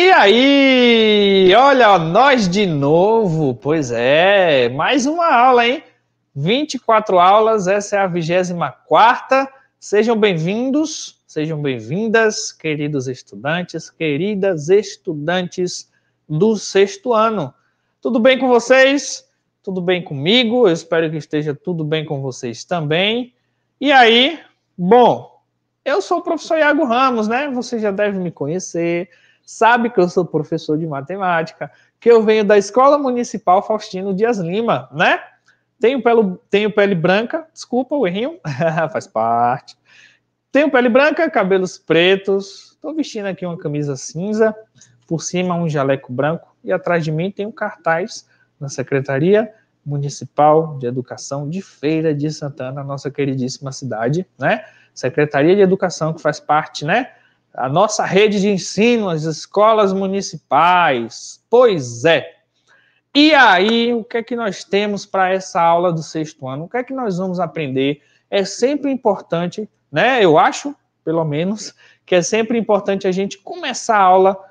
E aí, olha, nós de novo, pois é, mais uma aula, hein? 24 aulas, essa é a 24 Sejam bem-vindos, sejam bem-vindas, queridos estudantes, queridas estudantes do sexto ano. Tudo bem com vocês? Tudo bem comigo? Eu espero que esteja tudo bem com vocês também. E aí, bom, eu sou o professor Iago Ramos, né? Você já deve me conhecer sabe que eu sou professor de matemática, que eu venho da Escola Municipal Faustino Dias Lima, né? Tenho, pelo, tenho pele branca, desculpa o errinho, faz parte. Tenho pele branca, cabelos pretos, estou vestindo aqui uma camisa cinza, por cima um jaleco branco e atrás de mim tem um cartaz na Secretaria Municipal de Educação de Feira de Santana, nossa queridíssima cidade, né? Secretaria de Educação que faz parte, né, a nossa rede de ensino, as escolas municipais. Pois é. E aí, o que é que nós temos para essa aula do sexto ano? O que é que nós vamos aprender? É sempre importante, né? Eu acho, pelo menos, que é sempre importante a gente começar a aula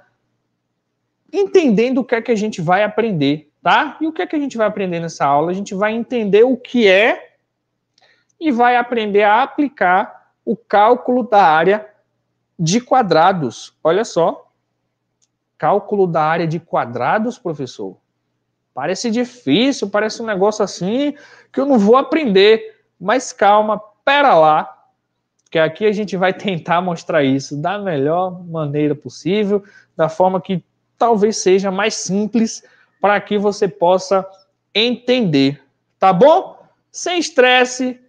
entendendo o que é que a gente vai aprender, tá? E o que é que a gente vai aprender nessa aula? A gente vai entender o que é e vai aprender a aplicar o cálculo da área de quadrados. Olha só. Cálculo da área de quadrados, professor. Parece difícil, parece um negócio assim que eu não vou aprender. Mas calma, pera lá, que aqui a gente vai tentar mostrar isso da melhor maneira possível, da forma que talvez seja mais simples para que você possa entender, tá bom? Sem estresse,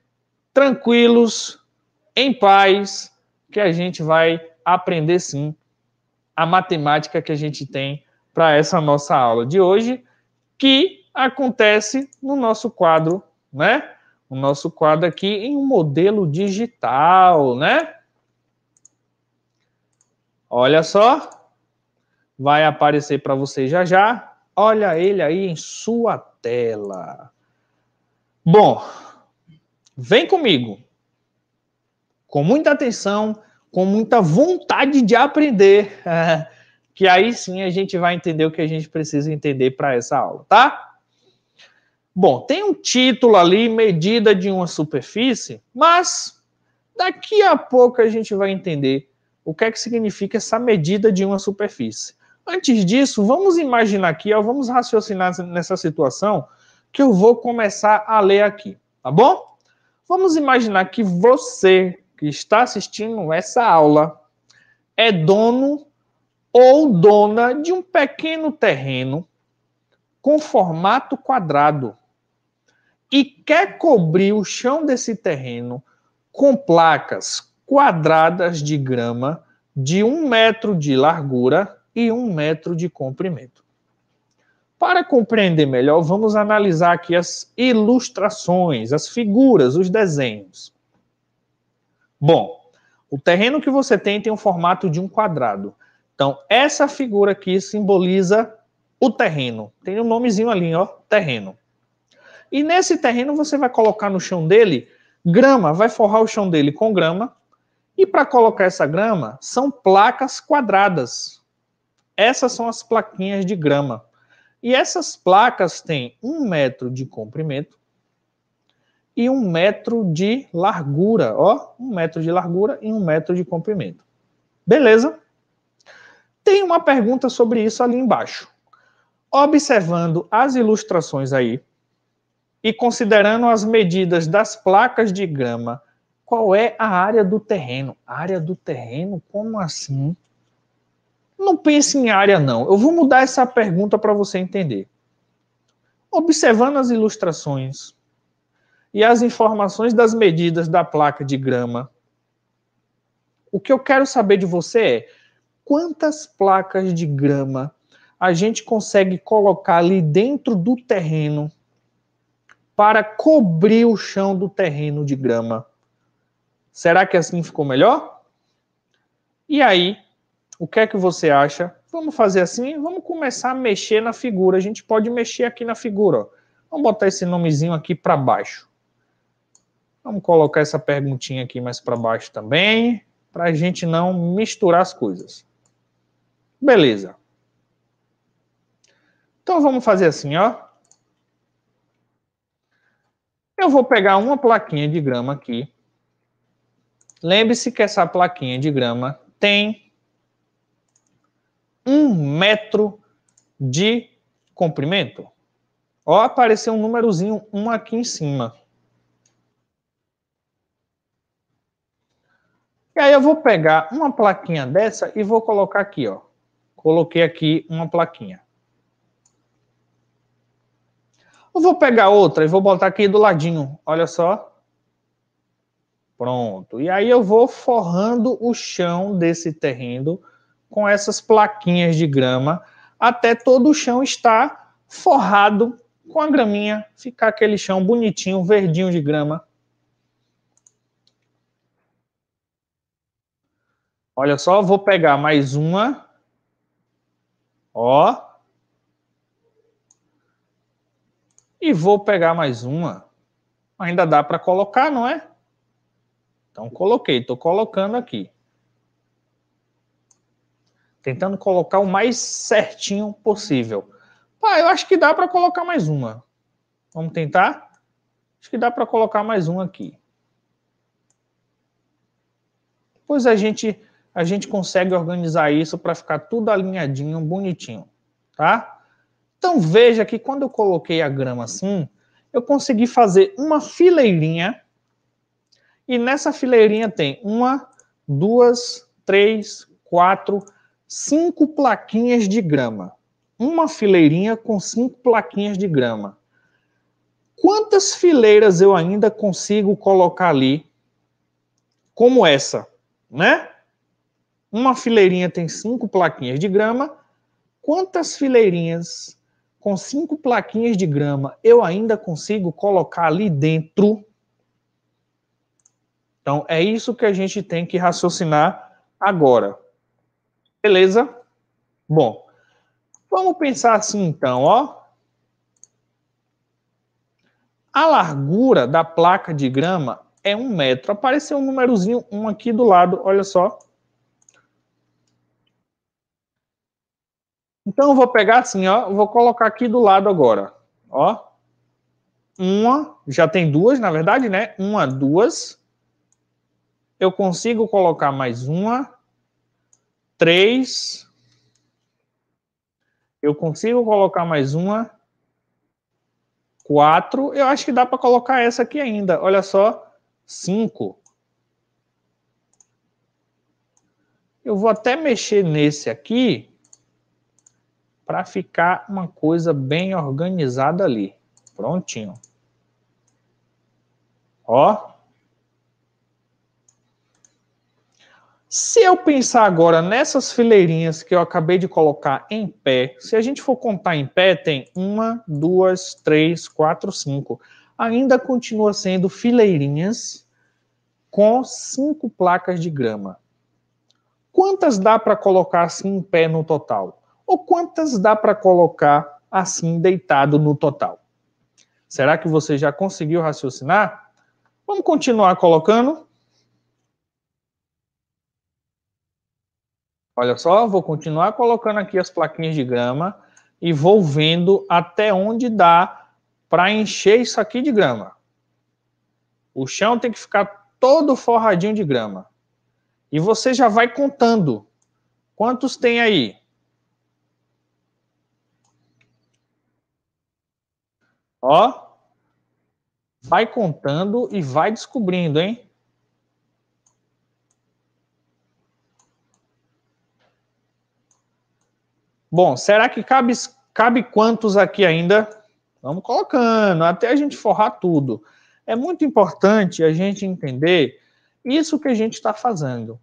tranquilos, em paz que a gente vai aprender sim a matemática que a gente tem para essa nossa aula de hoje, que acontece no nosso quadro, né? O nosso quadro aqui em um modelo digital, né? Olha só, vai aparecer para você já já. Olha ele aí em sua tela. Bom, vem comigo com muita atenção, com muita vontade de aprender, que aí sim a gente vai entender o que a gente precisa entender para essa aula, tá? Bom, tem um título ali, medida de uma superfície, mas daqui a pouco a gente vai entender o que é que significa essa medida de uma superfície. Antes disso, vamos imaginar aqui, ó, vamos raciocinar nessa situação que eu vou começar a ler aqui, tá bom? Vamos imaginar que você que está assistindo essa aula é dono ou dona de um pequeno terreno com formato quadrado e quer cobrir o chão desse terreno com placas quadradas de grama de um metro de largura e um metro de comprimento. Para compreender melhor, vamos analisar aqui as ilustrações, as figuras, os desenhos. Bom, o terreno que você tem tem o formato de um quadrado. Então, essa figura aqui simboliza o terreno. Tem um nomezinho ali, ó, terreno. E nesse terreno você vai colocar no chão dele grama, vai forrar o chão dele com grama. E para colocar essa grama, são placas quadradas. Essas são as plaquinhas de grama. E essas placas têm um metro de comprimento e um metro de largura, ó, um metro de largura e um metro de comprimento. Beleza? Tem uma pergunta sobre isso ali embaixo. Observando as ilustrações aí e considerando as medidas das placas de grama, qual é a área do terreno? área do terreno? Como assim? Não pense em área, não. Eu vou mudar essa pergunta para você entender. Observando as ilustrações e as informações das medidas da placa de grama. O que eu quero saber de você é quantas placas de grama a gente consegue colocar ali dentro do terreno para cobrir o chão do terreno de grama. Será que assim ficou melhor? E aí, o que é que você acha? Vamos fazer assim? Vamos começar a mexer na figura. A gente pode mexer aqui na figura. Ó. Vamos botar esse nomezinho aqui para baixo. Vamos colocar essa perguntinha aqui mais para baixo também, para a gente não misturar as coisas. Beleza. Então vamos fazer assim, ó. Eu vou pegar uma plaquinha de grama aqui. Lembre-se que essa plaquinha de grama tem um metro de comprimento. Ó, apareceu um númerozinho um aqui em cima. E aí eu vou pegar uma plaquinha dessa e vou colocar aqui, ó. Coloquei aqui uma plaquinha. Eu vou pegar outra e vou botar aqui do ladinho, olha só. Pronto. E aí eu vou forrando o chão desse terreno com essas plaquinhas de grama até todo o chão estar forrado com a graminha, ficar aquele chão bonitinho, verdinho de grama Olha só, vou pegar mais uma. Ó. E vou pegar mais uma. Ainda dá para colocar, não é? Então coloquei, estou colocando aqui. Tentando colocar o mais certinho possível. Ah, eu acho que dá para colocar mais uma. Vamos tentar? Acho que dá para colocar mais uma aqui. Pois a gente a gente consegue organizar isso para ficar tudo alinhadinho, bonitinho, tá? Então veja que quando eu coloquei a grama assim, eu consegui fazer uma fileirinha e nessa fileirinha tem uma, duas, três, quatro, cinco plaquinhas de grama. Uma fileirinha com cinco plaquinhas de grama. Quantas fileiras eu ainda consigo colocar ali como essa, né? uma fileirinha tem cinco plaquinhas de grama. Quantas fileirinhas com cinco plaquinhas de grama eu ainda consigo colocar ali dentro? Então, é isso que a gente tem que raciocinar agora. Beleza? Bom, vamos pensar assim então, ó. A largura da placa de grama é um metro. Apareceu um númerozinho um aqui do lado, olha só. Então eu vou pegar assim, ó, vou colocar aqui do lado agora, ó. Uma, já tem duas, na verdade, né? Uma, duas. Eu consigo colocar mais uma, três. Eu consigo colocar mais uma, quatro. Eu acho que dá para colocar essa aqui ainda. Olha só, cinco. Eu vou até mexer nesse aqui para ficar uma coisa bem organizada ali. Prontinho. Ó. Se eu pensar agora nessas fileirinhas que eu acabei de colocar em pé, se a gente for contar em pé, tem uma, duas, três, quatro, cinco. Ainda continua sendo fileirinhas com cinco placas de grama. Quantas dá para colocar assim em pé no total? Ou quantas dá para colocar assim deitado no total? Será que você já conseguiu raciocinar? Vamos continuar colocando. Olha só, vou continuar colocando aqui as plaquinhas de grama e vou vendo até onde dá para encher isso aqui de grama. O chão tem que ficar todo forradinho de grama. E você já vai contando. Quantos tem aí? Ó. Vai contando e vai descobrindo, hein? Bom, será que cabe, cabe quantos aqui ainda? Vamos colocando, até a gente forrar tudo. É muito importante a gente entender isso que a gente está fazendo,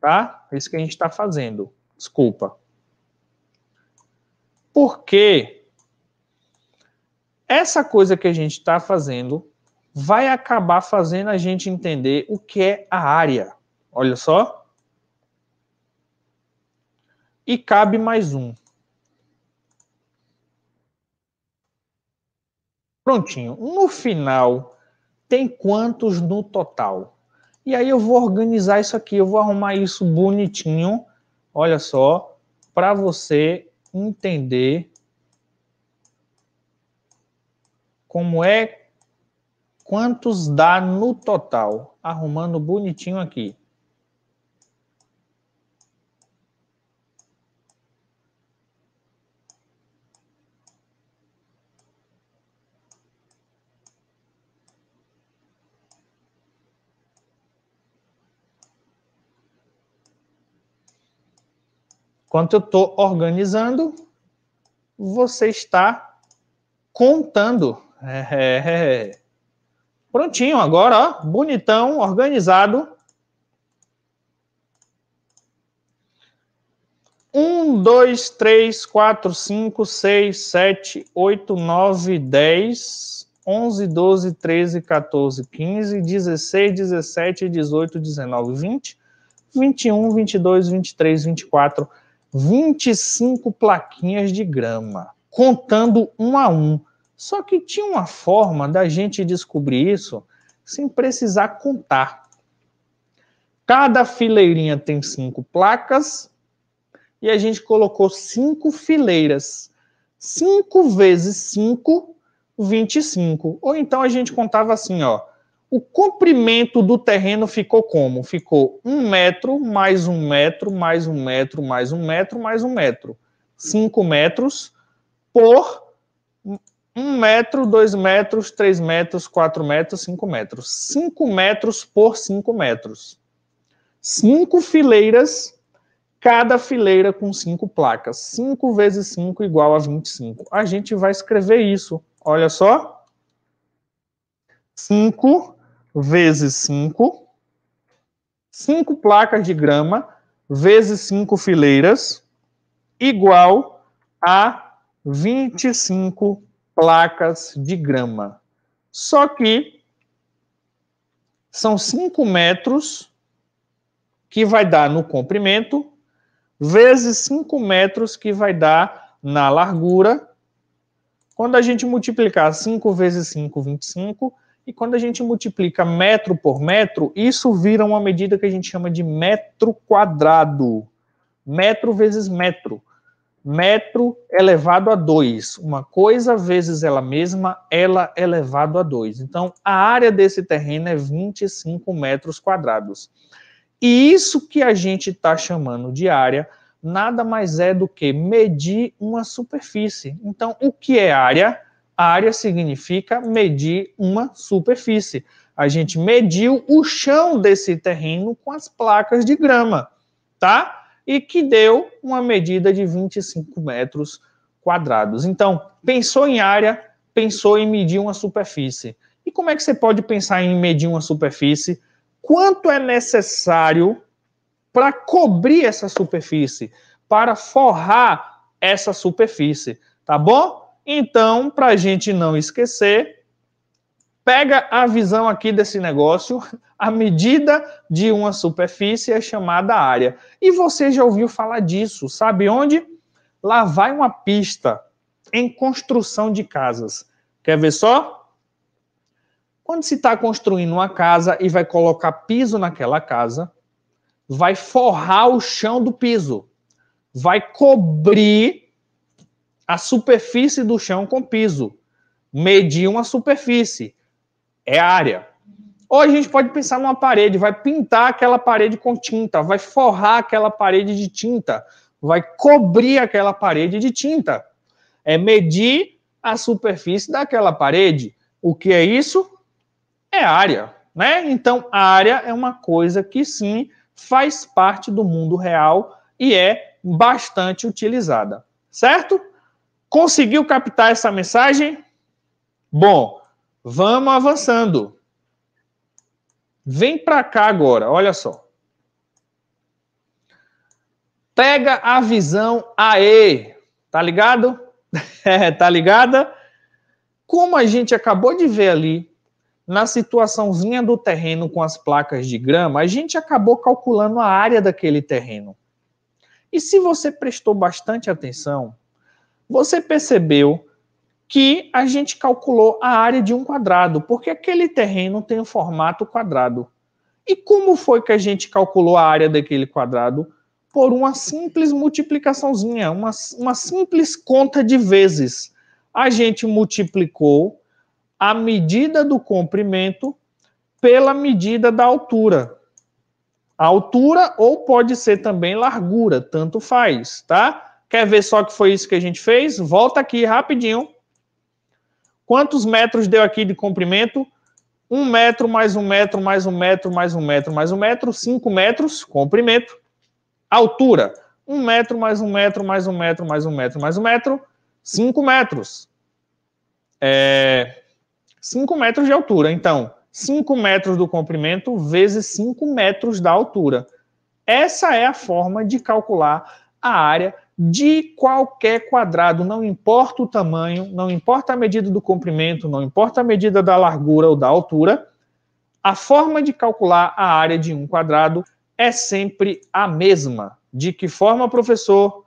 tá? Isso que a gente está fazendo. Desculpa. Por Porque essa coisa que a gente está fazendo vai acabar fazendo a gente entender o que é a área. Olha só. E cabe mais um. Prontinho. No final, tem quantos no total? E aí eu vou organizar isso aqui, eu vou arrumar isso bonitinho, olha só, para você entender como é, quantos dá no total? Arrumando bonitinho aqui. Enquanto eu estou organizando, você está contando. É. Prontinho, agora, ó, bonitão, organizado. Um, dois, três, quatro, cinco, seis, sete, oito, nove, dez, onze, doze, treze, 14, quinze, dezesseis, dezessete, dezoito, dezenove, vinte, vinte e um, vinte e dois, vinte e três, vinte e quatro, vinte e cinco plaquinhas de grama, contando um a um. Só que tinha uma forma da gente descobrir isso sem precisar contar. Cada fileirinha tem cinco placas e a gente colocou cinco fileiras. cinco vezes cinco, 25. Ou então a gente contava assim, ó. O comprimento do terreno ficou como? Ficou um metro, mais um metro, mais um metro, mais um metro, mais um metro. cinco metros por um metro, dois metros, três metros, quatro metros, cinco metros. Cinco metros por cinco metros. Cinco fileiras, cada fileira com cinco placas. Cinco vezes cinco igual a 25. A gente vai escrever isso. Olha só. Cinco vezes cinco. Cinco placas de grama vezes cinco fileiras igual a 25 placas de grama. Só que são 5 metros que vai dar no comprimento, vezes 5 metros que vai dar na largura. Quando a gente multiplicar 5 vezes 5, 25, e quando a gente multiplica metro por metro, isso vira uma medida que a gente chama de metro quadrado. Metro vezes metro metro elevado a 2, uma coisa vezes ela mesma, ela elevado a 2. Então, a área desse terreno é 25 metros quadrados. E isso que a gente está chamando de área nada mais é do que medir uma superfície. Então, o que é área? Área significa medir uma superfície. A gente mediu o chão desse terreno com as placas de grama, tá? e que deu uma medida de 25 metros quadrados. Então, pensou em área, pensou em medir uma superfície. E como é que você pode pensar em medir uma superfície? Quanto é necessário para cobrir essa superfície, para forrar essa superfície, tá bom? Então, para a gente não esquecer, pega a visão aqui desse negócio, a medida de uma superfície é chamada área. E você já ouviu falar disso, sabe onde? Lá vai uma pista em construção de casas. Quer ver só? Quando se está construindo uma casa e vai colocar piso naquela casa, vai forrar o chão do piso, vai cobrir a superfície do chão com piso, medir uma superfície é área. Ou a gente pode pensar numa parede, vai pintar aquela parede com tinta, vai forrar aquela parede de tinta, vai cobrir aquela parede de tinta. É medir a superfície daquela parede. O que é isso? É área, né? Então, área é uma coisa que sim faz parte do mundo real e é bastante utilizada, certo? Conseguiu captar essa mensagem? Bom, Vamos avançando. Vem para cá agora, olha só. Pega a visão AE, tá ligado? É, tá ligada? Como a gente acabou de ver ali, na situaçãozinha do terreno com as placas de grama, a gente acabou calculando a área daquele terreno. E se você prestou bastante atenção, você percebeu que a gente calculou a área de um quadrado, porque aquele terreno tem o um formato quadrado. E como foi que a gente calculou a área daquele quadrado? Por uma simples multiplicaçãozinha, uma, uma simples conta de vezes. A gente multiplicou a medida do comprimento pela medida da altura. A altura ou pode ser também largura, tanto faz, tá? Quer ver só que foi isso que a gente fez? Volta aqui rapidinho Quantos metros deu aqui de comprimento? Um metro, mais um metro, mais um metro, mais um metro, mais um metro, cinco metros, comprimento. Altura, um metro, mais um metro, mais um metro, mais um metro, mais um metro, cinco metros. É, cinco metros de altura. Então, cinco metros do comprimento vezes cinco metros da altura. Essa é a forma de calcular a área de qualquer quadrado, não importa o tamanho, não importa a medida do comprimento, não importa a medida da largura ou da altura, a forma de calcular a área de um quadrado é sempre a mesma. De que forma, professor?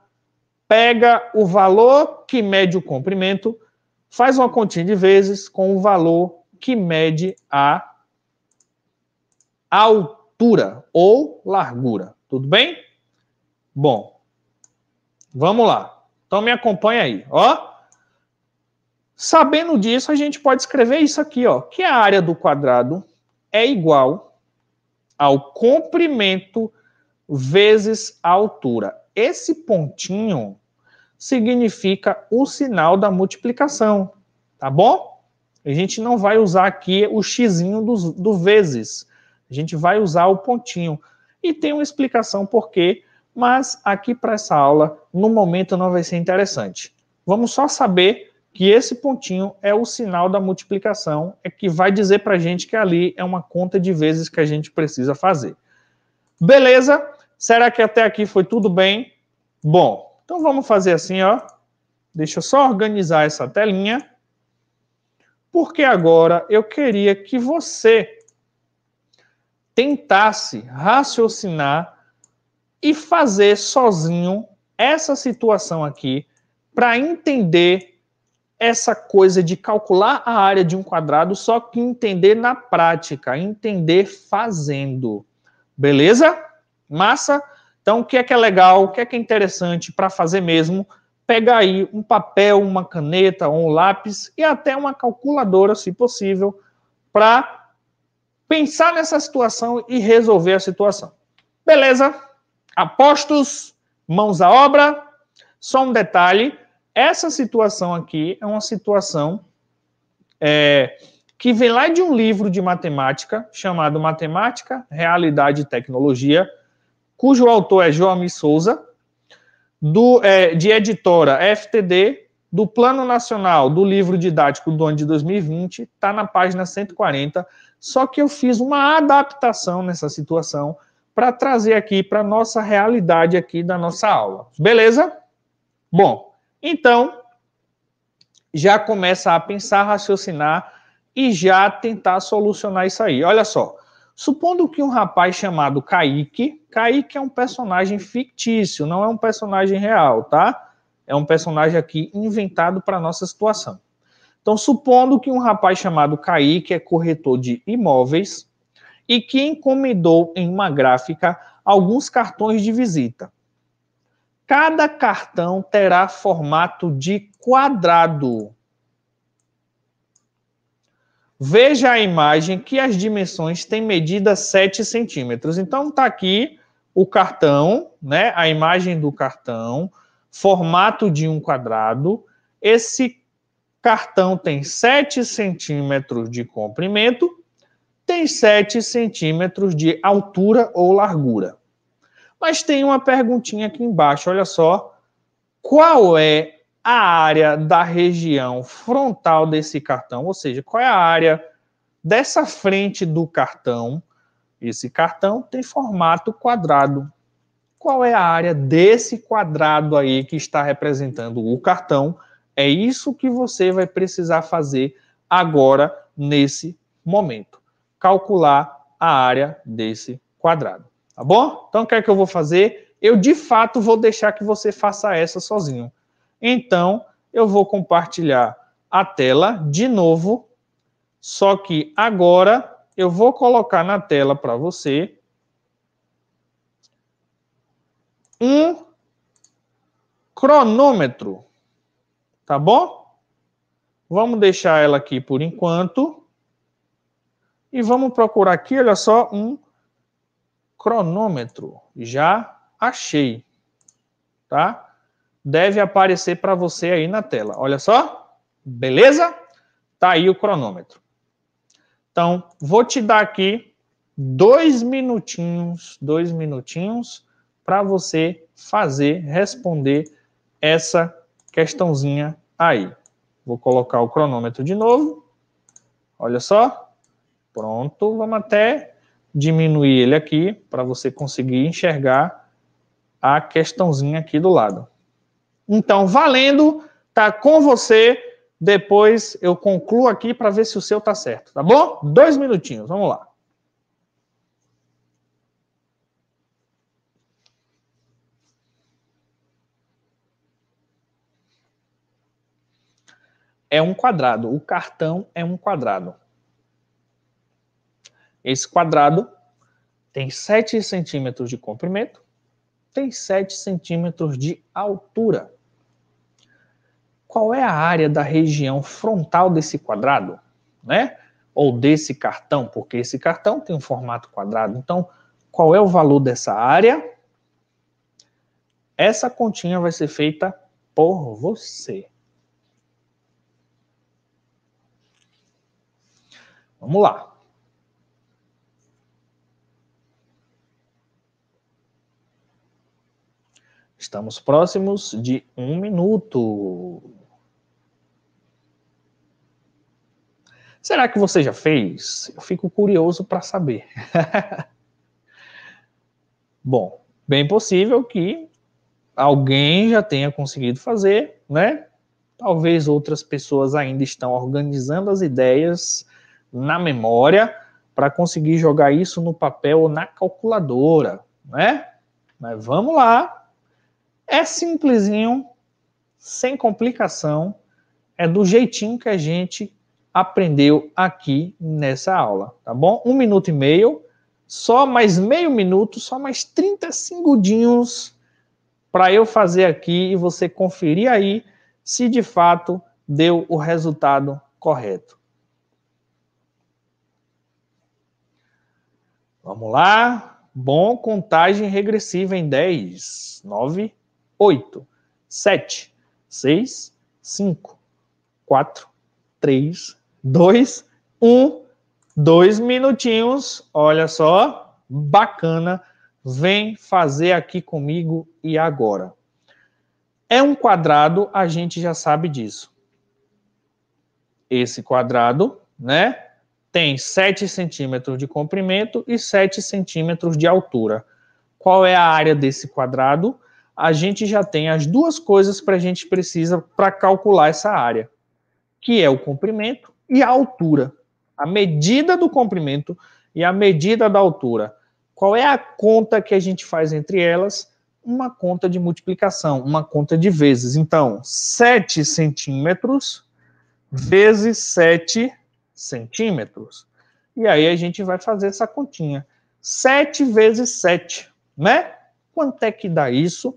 Pega o valor que mede o comprimento, faz uma continha de vezes com o valor que mede a altura ou largura. Tudo bem? Bom, Vamos lá. Então me acompanha aí, ó. Sabendo disso, a gente pode escrever isso aqui, ó, que a área do quadrado é igual ao comprimento vezes a altura. Esse pontinho significa o sinal da multiplicação, tá bom? A gente não vai usar aqui o x do, do vezes, a gente vai usar o pontinho. E tem uma explicação porque mas aqui para essa aula, no momento, não vai ser interessante. Vamos só saber que esse pontinho é o sinal da multiplicação, é que vai dizer para a gente que ali é uma conta de vezes que a gente precisa fazer. Beleza? Será que até aqui foi tudo bem? Bom, então vamos fazer assim, ó. Deixa eu só organizar essa telinha. Porque agora eu queria que você tentasse raciocinar e fazer sozinho essa situação aqui para entender essa coisa de calcular a área de um quadrado, só que entender na prática, entender fazendo. Beleza? Massa? Então, o que é que é legal, o que é que é interessante para fazer mesmo? Pega aí um papel, uma caneta, um lápis e até uma calculadora, se possível, para pensar nessa situação e resolver a situação. Beleza? Apostos, mãos à obra. Só um detalhe: essa situação aqui é uma situação é, que vem lá de um livro de matemática chamado Matemática, Realidade e Tecnologia, cujo autor é Joami Souza, do, é, de editora FTD, do Plano Nacional do Livro Didático do ano de 2020, está na página 140. Só que eu fiz uma adaptação nessa situação para trazer aqui para nossa realidade aqui da nossa aula. Beleza? Bom, então já começa a pensar, raciocinar e já tentar solucionar isso aí. Olha só, supondo que um rapaz chamado Kaique, Kaique é um personagem fictício, não é um personagem real, tá? É um personagem aqui inventado para nossa situação. Então, supondo que um rapaz chamado Kaique é corretor de imóveis, e que encomendou em uma gráfica alguns cartões de visita. Cada cartão terá formato de quadrado. Veja a imagem que as dimensões têm medida 7 centímetros. Então, está aqui o cartão, né? a imagem do cartão, formato de um quadrado. Esse cartão tem 7 centímetros de comprimento 37 centímetros de altura ou largura. Mas tem uma perguntinha aqui embaixo, olha só. Qual é a área da região frontal desse cartão? Ou seja, qual é a área dessa frente do cartão? Esse cartão tem formato quadrado. Qual é a área desse quadrado aí que está representando o cartão? É isso que você vai precisar fazer agora, nesse momento calcular a área desse quadrado. Tá bom? Então, o que é que eu vou fazer? Eu, de fato, vou deixar que você faça essa sozinho. Então, eu vou compartilhar a tela de novo, só que agora eu vou colocar na tela para você um cronômetro, tá bom? Vamos deixar ela aqui por enquanto. E vamos procurar aqui, olha só, um cronômetro. Já achei, tá? Deve aparecer para você aí na tela. Olha só, beleza? Tá aí o cronômetro. Então, vou te dar aqui dois minutinhos, dois minutinhos, para você fazer, responder essa questãozinha aí. Vou colocar o cronômetro de novo. Olha só. Pronto, vamos até diminuir ele aqui para você conseguir enxergar a questãozinha aqui do lado. Então, valendo, tá com você. Depois eu concluo aqui para ver se o seu tá certo, tá bom? Dois minutinhos, vamos lá. É um quadrado. O cartão é um quadrado. Esse quadrado tem 7 centímetros de comprimento, tem 7 centímetros de altura. Qual é a área da região frontal desse quadrado, né? Ou desse cartão, porque esse cartão tem um formato quadrado. Então, qual é o valor dessa área? Essa continha vai ser feita por você. Vamos lá. Estamos próximos de um minuto. Será que você já fez? Eu fico curioso para saber. Bom, bem possível que alguém já tenha conseguido fazer, né? Talvez outras pessoas ainda estão organizando as ideias na memória para conseguir jogar isso no papel ou na calculadora, né? Mas vamos lá, é simplesinho, sem complicação, é do jeitinho que a gente aprendeu aqui nessa aula, tá bom? Um minuto e meio, só mais meio minuto, só mais 30 segundinhos para eu fazer aqui e você conferir aí se de fato deu o resultado correto. Vamos lá. Bom, contagem regressiva em 10, 9, 8, 7, 6, 5, 4, 3, 2, 1, dois minutinhos. Olha só, bacana. Vem fazer aqui comigo e agora. É um quadrado, a gente já sabe disso. Esse quadrado, né, tem 7 centímetros de comprimento e 7 centímetros de altura. Qual é a área desse quadrado? a gente já tem as duas coisas que a gente precisa para calcular essa área, que é o comprimento e a altura. A medida do comprimento e a medida da altura. Qual é a conta que a gente faz entre elas? Uma conta de multiplicação, uma conta de vezes. Então, 7 centímetros vezes 7 centímetros. E aí a gente vai fazer essa continha. 7 vezes 7, né? Quanto é que dá isso?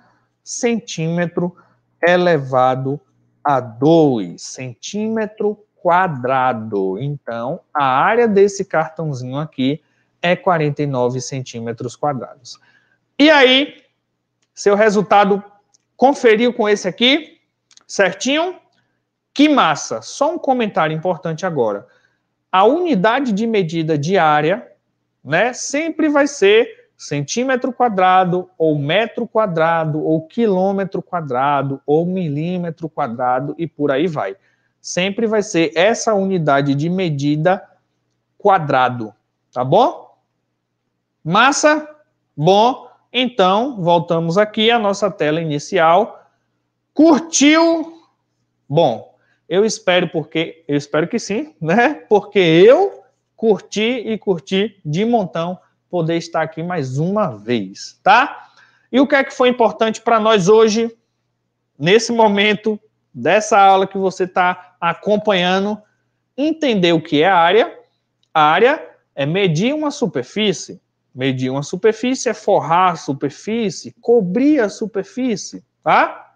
centímetro elevado a 2 centímetro quadrado. Então, a área desse cartãozinho aqui é 49 centímetros quadrados. E aí, seu resultado conferiu com esse aqui, certinho? Que massa! Só um comentário importante agora. A unidade de medida de área, né, sempre vai ser centímetro quadrado, ou metro quadrado, ou quilômetro quadrado, ou milímetro quadrado e por aí vai. Sempre vai ser essa unidade de medida quadrado, tá bom? Massa, bom. Então, voltamos aqui à nossa tela inicial. Curtiu? Bom, eu espero porque eu espero que sim, né? Porque eu curti e curti de montão poder estar aqui mais uma vez, tá? E o que é que foi importante para nós hoje, nesse momento dessa aula que você está acompanhando? Entender o que é área. A área é medir uma superfície. Medir uma superfície é forrar a superfície, cobrir a superfície, tá?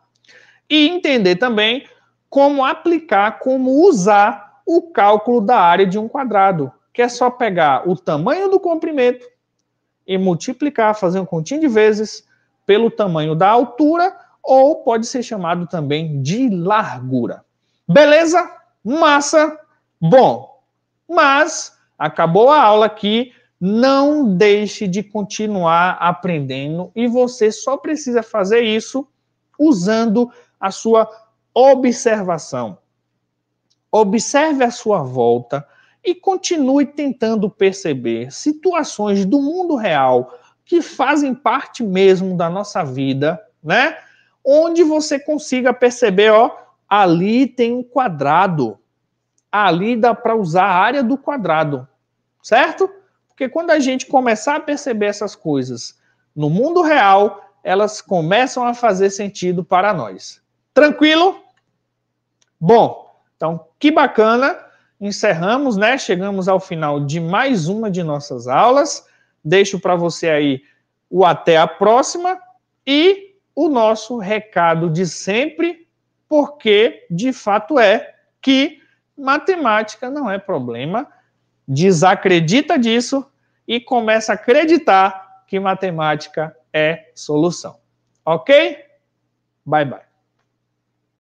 E entender também como aplicar, como usar o cálculo da área de um quadrado, que é só pegar o tamanho do comprimento e multiplicar, fazer um continho de vezes pelo tamanho da altura, ou pode ser chamado também de largura. Beleza? Massa! Bom, mas acabou a aula aqui. Não deixe de continuar aprendendo e você só precisa fazer isso usando a sua observação. Observe a sua volta, e continue tentando perceber situações do mundo real que fazem parte mesmo da nossa vida, né? Onde você consiga perceber, ó, ali tem um quadrado. Ali dá para usar a área do quadrado, certo? Porque quando a gente começar a perceber essas coisas no mundo real, elas começam a fazer sentido para nós. Tranquilo? Bom, então que bacana encerramos, né? Chegamos ao final de mais uma de nossas aulas. Deixo para você aí o até a próxima e o nosso recado de sempre, porque de fato é que matemática não é problema. Desacredita disso e começa a acreditar que matemática é solução. Ok? Bye bye.